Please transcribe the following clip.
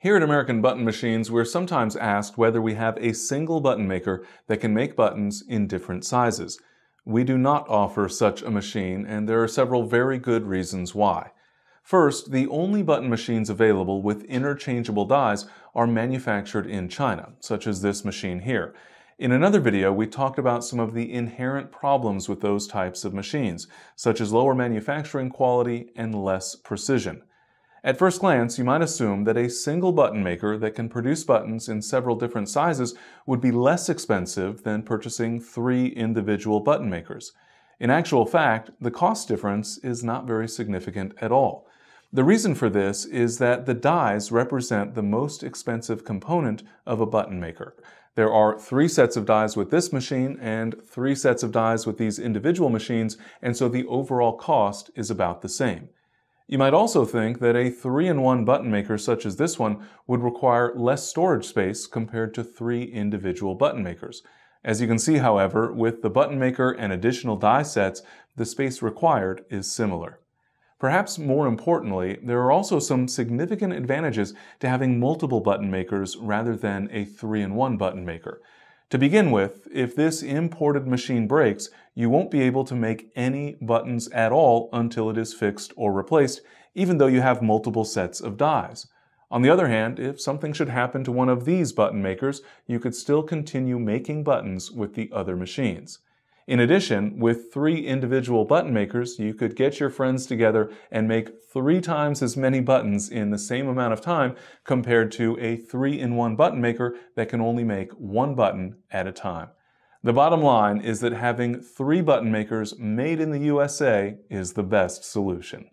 Here at American Button Machines, we're sometimes asked whether we have a single button maker that can make buttons in different sizes. We do not offer such a machine, and there are several very good reasons why. First, the only button machines available with interchangeable dies are manufactured in China, such as this machine here. In another video, we talked about some of the inherent problems with those types of machines, such as lower manufacturing quality and less precision. At first glance, you might assume that a single button maker that can produce buttons in several different sizes would be less expensive than purchasing three individual button makers. In actual fact, the cost difference is not very significant at all. The reason for this is that the dies represent the most expensive component of a button maker. There are three sets of dies with this machine and three sets of dies with these individual machines, and so the overall cost is about the same. You might also think that a 3-in-1 button maker such as this one would require less storage space compared to three individual button makers. As you can see, however, with the button maker and additional die sets, the space required is similar. Perhaps more importantly, there are also some significant advantages to having multiple button makers rather than a 3-in-1 button maker. To begin with, if this imported machine breaks, you won't be able to make any buttons at all until it is fixed or replaced, even though you have multiple sets of dies. On the other hand, if something should happen to one of these button makers, you could still continue making buttons with the other machines. In addition, with three individual button makers, you could get your friends together and make three times as many buttons in the same amount of time compared to a three-in-one button maker that can only make one button at a time. The bottom line is that having three button makers made in the USA is the best solution.